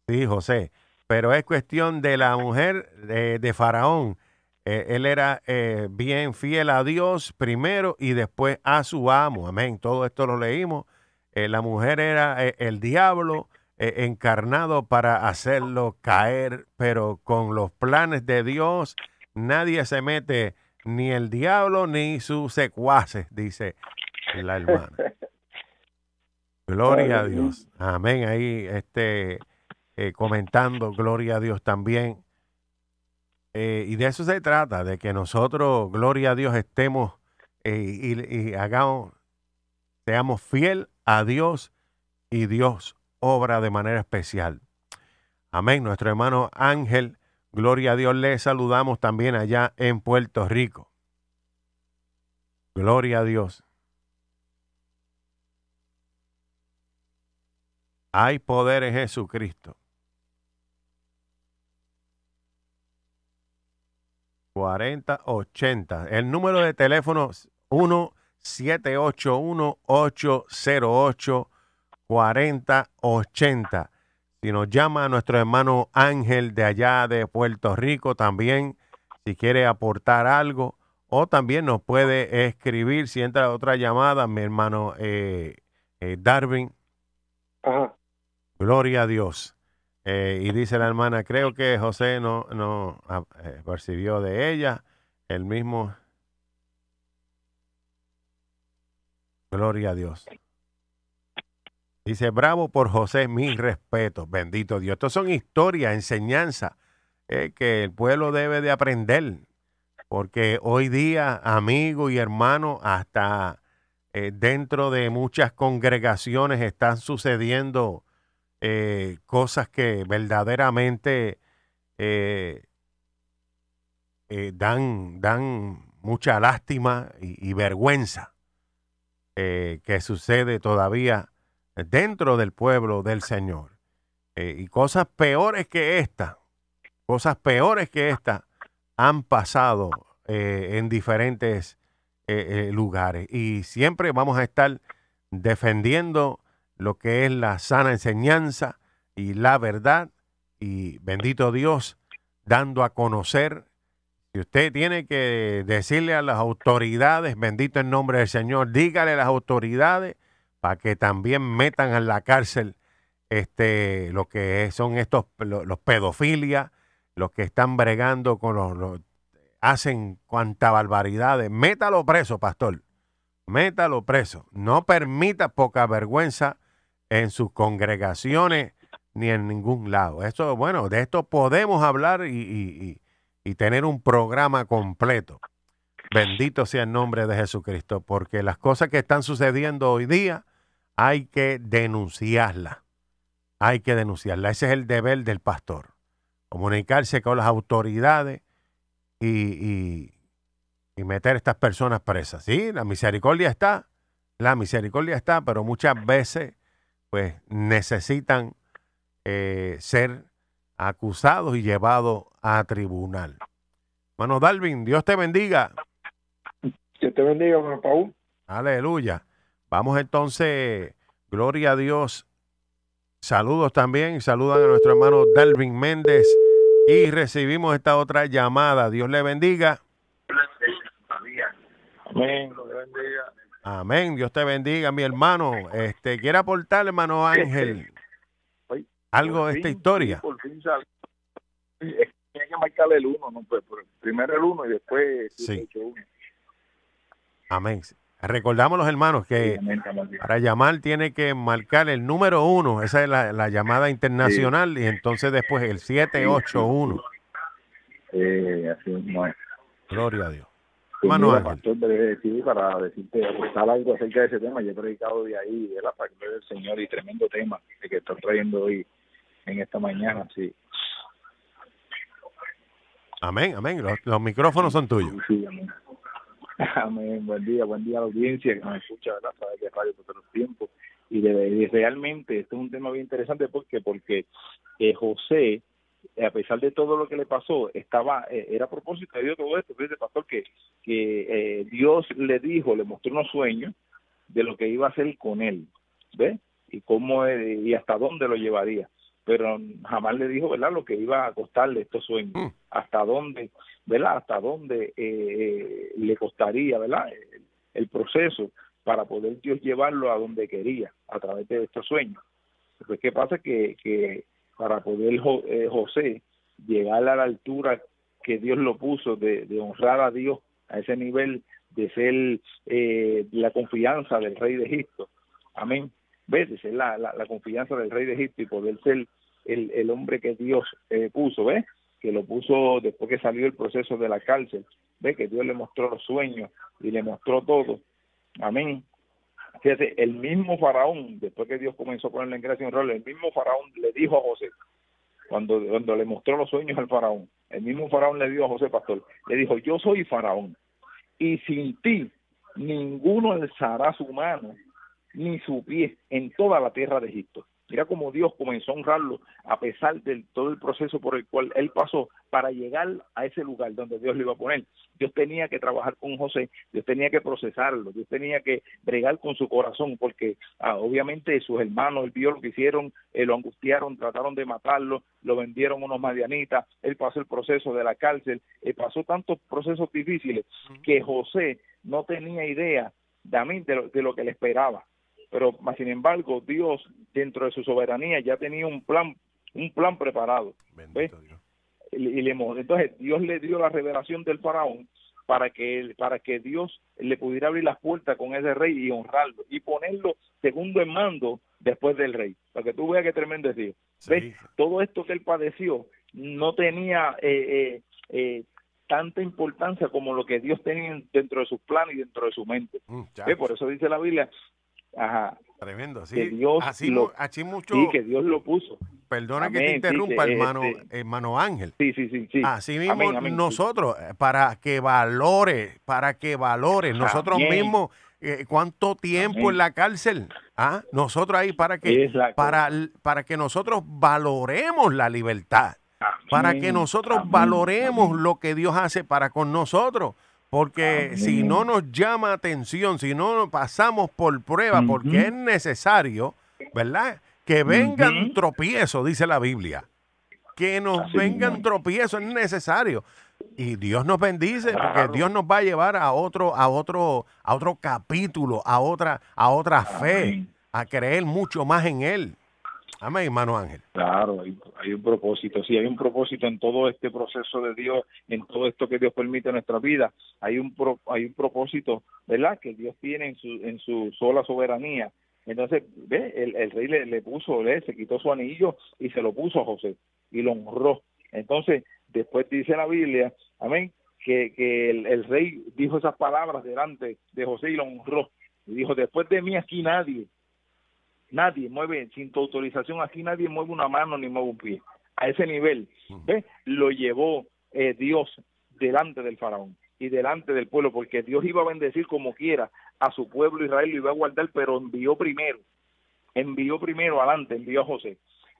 Sí, José. Pero es cuestión de la mujer de, Faraón. Eh, él era eh, bien fiel a Dios primero y después a su amo. Amén. Todo esto lo leímos. la mujer era el diablo encarnado para hacerlo caer, pero con los planes de Dios nadie se mete ni el diablo ni sus secuaces, dice la hermana. Gloria a Dios. Amén. Ahí este eh, comentando, gloria a Dios también. Eh, y de eso se trata, de que nosotros, gloria a Dios, estemos eh, y, y, hagamos, seamos fiel a Dios y Dios obra de manera especial. Amén. Nuestro hermano Ángel Gloria a Dios, le saludamos también allá en Puerto Rico. Gloria a Dios. Hay poder en Jesucristo. 4080. El número de teléfono 1781 808 4080 si nos llama a nuestro hermano Ángel de allá de Puerto Rico también, si quiere aportar algo, o también nos puede escribir si entra otra llamada, mi hermano eh, eh, Darwin. Gloria a Dios. Eh, y dice la hermana, creo que José no, no percibió de ella el mismo. Gloria a Dios. Dice, bravo por José, mil respetos, bendito Dios. Estas son historias, enseñanzas eh, que el pueblo debe de aprender, porque hoy día, amigo y hermanos, hasta eh, dentro de muchas congregaciones están sucediendo eh, cosas que verdaderamente dan, dan mucha lástima y, y vergüenza que sucede todavía dentro del pueblo del Señor. Eh, y cosas peores que esta, cosas peores que esta han pasado eh, en diferentes eh, lugares. Y siempre vamos a estar defendiendo lo que es la sana enseñanza y la verdad. Y bendito Dios, dando a conocer. Si usted tiene que decirle a las autoridades, bendito el nombre del Señor, dígale a las autoridades para que también metan a la cárcel este, lo que son estos, los, pedofilia pedofilias, los que están bregando con los, hacen cuanta barbaridades. Métalo preso, pastor. Métalo preso. No permita poca vergüenza en sus congregaciones ni en ningún lado. Esto, bueno, de esto podemos hablar y tener un programa completo. Bendito sea el nombre de Jesucristo, porque las cosas que están sucediendo hoy día hay que denunciarlas. Hay que denunciarlas. Ese es el deber del pastor. Comunicarse con las autoridades y, meter a estas personas presas. Sí, la misericordia está, la misericordia está, pero muchas veces pues necesitan eh, ser acusados y llevados a tribunal. Hermano Darwin, Dios te bendiga. Que te bendiga, hermano Paul. Aleluya. Vamos entonces, gloria a Dios. Saludos también, saludan a nuestro hermano delvin Méndez y recibimos esta otra llamada. Dios le bendiga. Amén. Amén. Dios te bendiga, mi hermano. Este, quiere aportar, hermano Ángel, algo de esta historia. Por fin Tiene que marcar el uno, no, pues, primero el uno y después el uno. Amén. Recordamos los hermanos que para llamar tiene que marcar el número uno, esa es la, llamada internacional, y entonces después el 781. Eh, así no es. Gloria a Dios. Manuel. para decirte algo acerca de ese tema, yo he predicado de ahí, de la palabra del Señor y tremendo tema que están trayendo hoy en esta mañana, sí. Amén, amén. los micrófonos son tuyos. Sí, amén. Amén, buen día, buen día a la audiencia que nos escucha ¿verdad? a través de Radio Todos los Tiempos. Y, realmente, este es un tema bien interesante porque, porque eh, José, eh, a pesar de todo lo que le pasó, estaba, eh, era propósito de Dios todo esto, el pastor, que, que Dios le dijo, le mostró unos sueños de lo que iba a hacer con él, ¿ves? Y cómo y hasta dónde lo llevaría pero jamás le dijo, ¿verdad?, lo que iba a costarle estos sueños, mm. hasta dónde, ¿verdad?, hasta dónde eh, eh, le costaría, ¿verdad?, el, proceso para poder Dios llevarlo a donde quería, a través de estos sueños. Entonces, pues, ¿qué pasa? Que, que para poder eh, José llegar a la altura que Dios lo puso, de, honrar a Dios a ese nivel, de ser la confianza del rey de Egipto, amén, ves, es la, la, la confianza del rey de Egipto y poder ser el, el hombre que Dios eh, puso, ¿ves? Que lo puso después que salió el proceso de la cárcel, ¿ves? Que Dios le mostró los sueños y le mostró todo. Amén. Fíjate, el mismo faraón, después que Dios comenzó a ponerle en gracia un rol, el mismo faraón le dijo a José, cuando, cuando le mostró los sueños al faraón, el mismo faraón le dijo a José Pastor, le dijo, yo soy faraón, y sin ti ninguno alzará su mano ni su pie en toda la tierra de Egipto. Mira cómo Dios comenzó a honrarlo a pesar de todo el proceso por el cual él pasó para llegar a ese lugar donde Dios le iba a poner. Dios tenía que trabajar con José, Dios tenía que procesarlo, Dios tenía que bregar con su corazón, porque ah, obviamente sus hermanos, él vio lo que hicieron, eh, lo angustiaron, trataron de matarlo, lo vendieron unos madianitas, él pasó el proceso de la cárcel, eh, pasó tantos procesos difíciles que José no tenía idea de lo que le esperaba pero sin embargo Dios dentro de su soberanía ya tenía un plan un plan preparado Y le, entonces Dios le dio la revelación del faraón para que para que Dios le pudiera abrir las puertas con ese rey y honrarlo y ponerlo segundo en mando después del rey para que tú veas qué tremendo es Dios todo esto que él padeció no tenía eh, eh, eh, tanta importancia como lo que Dios tenía dentro de su plan y dentro de su mente. Mm, por eso dice la Biblia Ajá. Tremendo, sí. Dios así, lo, así mucho. que Dios lo puso. Perdona que te interrumpa, hermano, este, hermano Ángel. Sí, sí, sí. Así mismo nosotros, eh, para que valore, para que valore, nosotros mismos, eh, cuánto tiempo en la cárcel, ¿Ah? nosotros ahí para que, para, para que nosotros valoremos la libertad, para que nosotros valoremos lo que Dios hace para con nosotros porque ah, si no nos llama atención, si no pasamos por prueba, porque es necesario, ¿verdad? Que vengan tropiezos, dice la Biblia. Que nos vengan tropiezos, es necesario. Y Dios nos bendice, porque Dios nos va a llevar a otro, a otro, a otro capítulo, a otra, a otra fe, a creer mucho más en Él. Amén, hermano Ángel. Claro, hay, un propósito, sí, hay un propósito en todo este proceso de Dios, en todo esto que Dios permite en nuestra vida. Hay un hay un propósito, ¿verdad? Que Dios tiene en su en su sola soberanía. Entonces, ve, el, rey le, le puso, le, se quitó su anillo y se lo puso a José y lo honró. Entonces, después dice la Biblia, amén, que, que el, el rey dijo esas palabras delante de José y lo honró. Y dijo, después de mí aquí nadie Nadie mueve, sin tu autorización, aquí nadie mueve una mano ni mueve un pie. A ese nivel, Lo llevó eh, Dios delante del faraón y delante del pueblo, porque Dios iba a bendecir como quiera a su pueblo Israel, lo iba a guardar, pero envió primero, envió primero adelante, envió a José.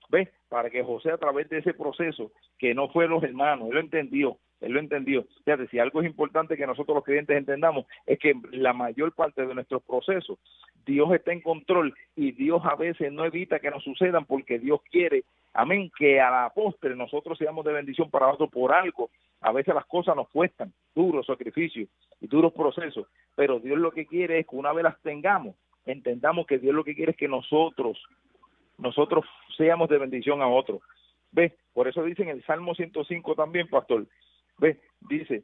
ve Para que José a través de ese proceso, que no fue los hermanos, él lo entendió, él lo entendió. Fíjate, si algo es importante que nosotros los creyentes entendamos es que la mayor parte de nuestros procesos, Dios está en control y Dios a veces no evita que nos sucedan porque Dios quiere, amén, que a la postre nosotros seamos de bendición para otros por algo. A veces las cosas nos cuestan duros sacrificios y duros procesos, pero Dios lo que quiere es que una vez las tengamos, entendamos que Dios lo que quiere es que nosotros, nosotros seamos de bendición a otros. ¿Ves? Por eso dicen el Salmo 105 también, pastor, Ve, dice,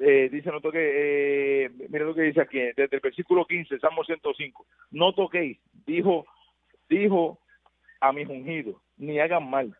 eh, dice, no toque, eh, mira lo que dice aquí, desde el versículo 15, Salmo 105, no toquéis, dijo, dijo a mis ungidos, ni hagan mal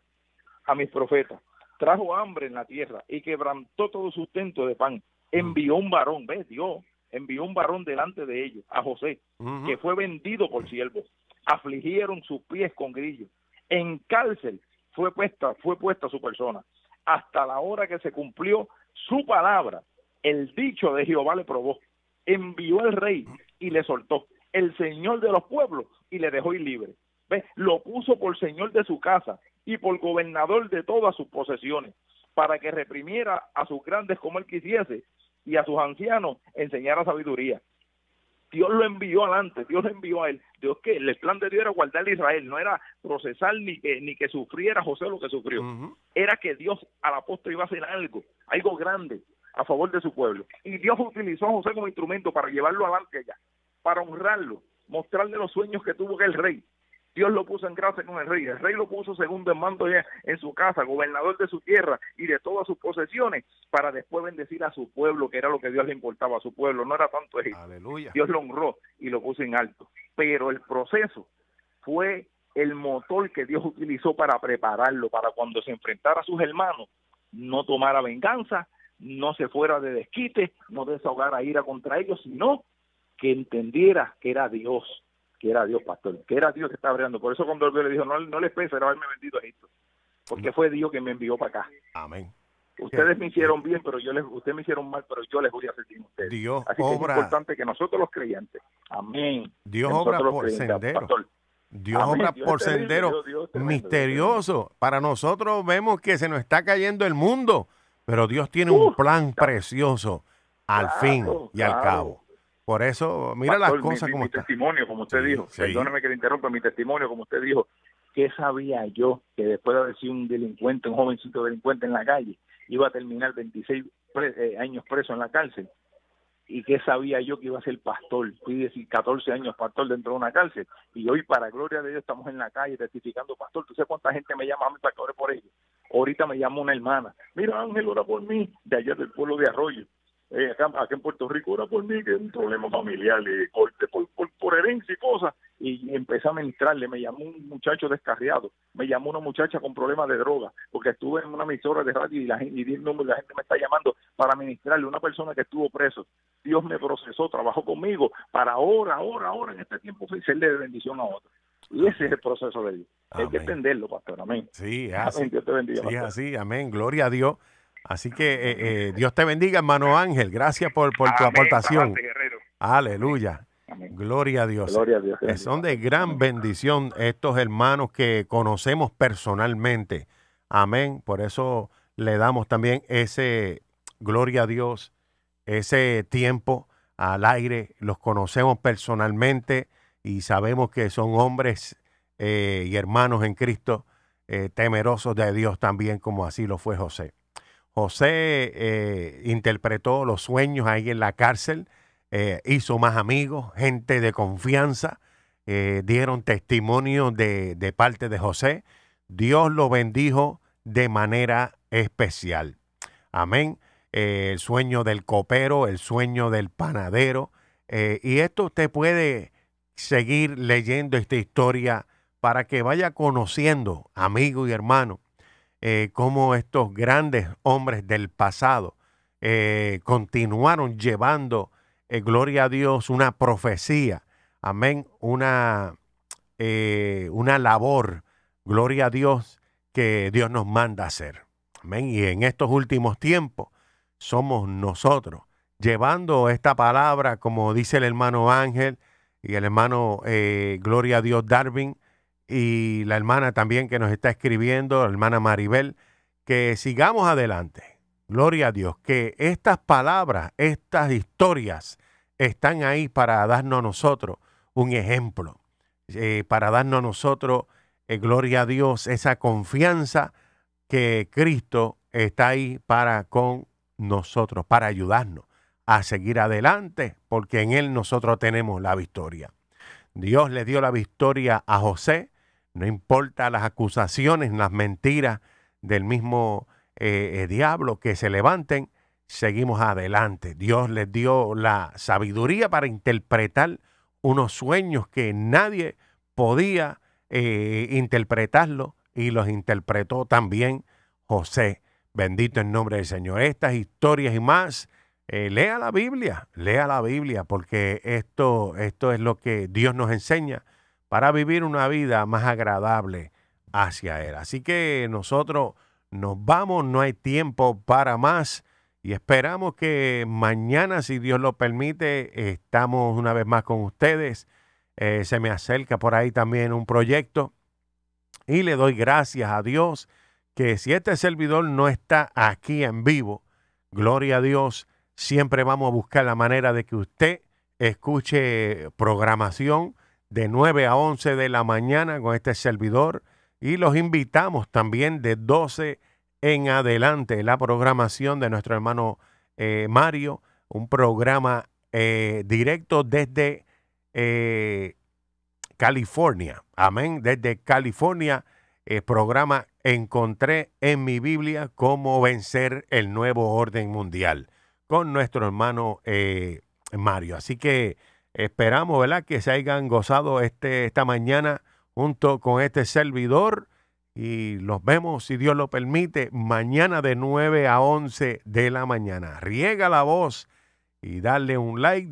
a mis profetas. Trajo hambre en la tierra y quebrantó todo sustento de pan. Envió un varón, ve Dios envió un varón delante de ellos, a José, que fue vendido por siervos Afligieron sus pies con grillos. En cárcel fue puesta, fue puesta su persona hasta la hora que se cumplió su palabra. El dicho de Jehová le probó, envió el rey y le soltó, el señor de los pueblos y le dejó ir libre. Ve, Lo puso por señor de su casa y por gobernador de todas sus posesiones, para que reprimiera a sus grandes como él quisiese y a sus ancianos enseñara sabiduría. Dios lo envió adelante, Dios lo envió a él. Dios que el plan de Dios era guardar a Israel, no era procesar ni que, ni que sufriera José lo que sufrió. Era que Dios al apóstol iba a hacer algo, algo grande a favor de su pueblo. Y Dios utilizó a José como instrumento para llevarlo adelante allá, para honrarlo, mostrarle los sueños que tuvo que el rey, Dios lo puso en gracia con el rey, el rey lo puso segundo en mando en su casa, gobernador de su tierra y de todas sus posesiones, para después bendecir a su pueblo, que era lo que Dios le importaba a su pueblo, no era tanto eso. Aleluya. Dios lo honró y lo puso en alto. Pero el proceso fue el motor que Dios utilizó para prepararlo, para cuando se enfrentara a sus hermanos, no tomara venganza, no se fuera de desquite, no desahogara ira contra ellos, sino que entendiera que era Dios que era Dios, pastor, que era Dios que estaba hablando? Por eso cuando volvió le dijo, no, no les era haberme vendido a porque fue Dios que me envió para acá. Amén. Ustedes me hicieron bien, pero yo les, ustedes me hicieron mal, pero yo les voy a hacer Dios obra. es importante que nosotros los creyentes, amén. Dios obra por sendero. Dios obra por sendero misterioso. Para nosotros vemos que se nos está cayendo el mundo, pero Dios tiene un uh, plan precioso al fin y al cabo. Por eso, mira las cosas mi, como mi testimonio, como usted dijo, perdóneme que le interrumpa, mi testimonio, como usted dijo, ¿qué sabía yo que después de haber sido un delincuente, un jovencito delincuente en la calle, iba a terminar 26 eh, años preso en la cárcel? ¿Y qué sabía yo que iba a ser pastor? Fui decir 14 años pastor dentro de una cárcel. Y hoy, para gloria de Dios, estamos en la calle testificando pastor. ¿Tú sabes cuánta gente me llama a mí para por ellos? Ahorita me llama una hermana. Mira, Ángel, ora por mí, de allá del pueblo de Arroyo eh, acá, en Puerto Rico era por mí que un problema familiar, corte por, herencia y cosas, y empecé a ministrarle, me llamó un muchacho descarriado, me llamó una muchacha con problemas de droga, porque estuve en una emisora de radio y la gente, y la gente me está llamando para ministrarle una persona que estuvo preso. Dios me procesó, trabajó conmigo para ahora, ahora, ahora, en este tiempo serle de bendición a otro Y ese es el proceso de Dios. Hay que entenderlo, pastor. Amén. Sí, así. Dios te bendiga, sí, así. Amén. Gloria a Dios. Así que eh, eh, Dios te bendiga, hermano Ángel. Gracias por, tu aportación. Aleluya. Gloria a Dios. Son de gran bendición estos hermanos que conocemos personalmente. Amén. Por eso le damos también ese gloria a Dios, ese tiempo al aire. Los conocemos personalmente y sabemos que son hombres eh, y hermanos en Cristo, temerosos de Dios también, como así lo fue José. José eh, interpretó los sueños ahí en la cárcel, eh, hizo más amigos, gente de confianza, eh, dieron testimonio de, parte de José. Dios lo bendijo de manera especial. Amén. el sueño del copero, el sueño del panadero. y esto usted puede seguir leyendo esta historia para que vaya conociendo, amigo y hermano, eh, cómo estos grandes hombres del pasado eh, continuaron llevando, eh, gloria a Dios, una profecía, amén, una, una labor, gloria a Dios, que Dios nos manda hacer. Amén. Y en estos últimos tiempos somos nosotros llevando esta palabra, como dice el hermano Ángel y el hermano Gloria a Dios Darwin, y la hermana también que nos está escribiendo, la hermana Maribel, que sigamos adelante. Gloria a Dios, que estas palabras, estas historias están ahí para darnos a nosotros un ejemplo, eh, para darnos a nosotros, eh, gloria a Dios, esa confianza que Cristo está ahí para con nosotros, para ayudarnos a seguir adelante, porque en Él nosotros tenemos la victoria. Dios le dio la victoria a José, no importa las acusaciones, las mentiras del mismo eh, eh, diablo que se levanten, seguimos adelante. Dios les dio la sabiduría para interpretar unos sueños que nadie podía eh, interpretarlo y los interpretó también José. Bendito el nombre del Señor. Estas historias y más, lea la Biblia, lea la Biblia, porque esto, esto es lo que Dios nos enseña para vivir una vida más agradable hacia Él. Así que nosotros nos vamos, no hay tiempo para más y esperamos que mañana, si Dios lo permite, estamos una vez más con ustedes. Eh, se me acerca por ahí también un proyecto y le doy gracias a Dios que si este servidor no está aquí en vivo, gloria a Dios, siempre vamos a buscar la manera de que usted escuche programación de 9 a 11 de la mañana con este servidor y los invitamos también de 12 en adelante la programación de nuestro hermano eh, Mario, un programa eh, directo desde eh, California, amén, desde California, programa Encontré en mi Biblia cómo vencer el nuevo orden mundial con nuestro hermano Mario. Así que Esperamos, ¿verdad?, que se hayan gozado este, esta mañana junto con este servidor y los vemos, si Dios lo permite, mañana de 9 a 11 de la mañana. Riega la voz y dale un like,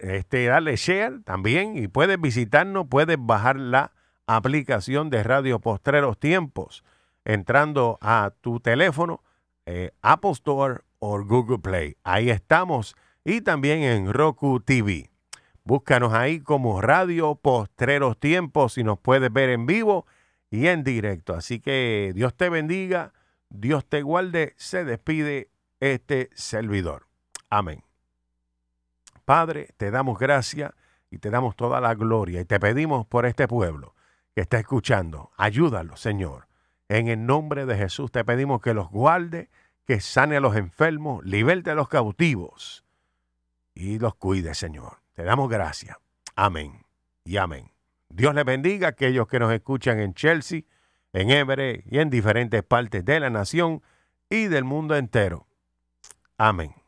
este, dale este, share también y puedes visitarnos, puedes bajar la aplicación de Radio Postreros Tiempos entrando a tu teléfono, eh, Apple Store o Google Play. Ahí estamos y también en Roku TV. Búscanos ahí como Radio Postreros Tiempos si nos puedes ver en vivo y en directo. Así que Dios te bendiga, Dios te guarde, se despide este servidor. Amén. Padre, te damos gracias y te damos toda la gloria y te pedimos por este pueblo que está escuchando. Ayúdalo, Señor. En el nombre de Jesús te pedimos que los guarde, que sane a los enfermos, liberte a los cautivos y los cuide, Señor. Te damos gracias. Amén y amén. Dios les bendiga a aquellos que nos escuchan en Chelsea, en Everett y en diferentes partes de la nación y del mundo entero. Amén.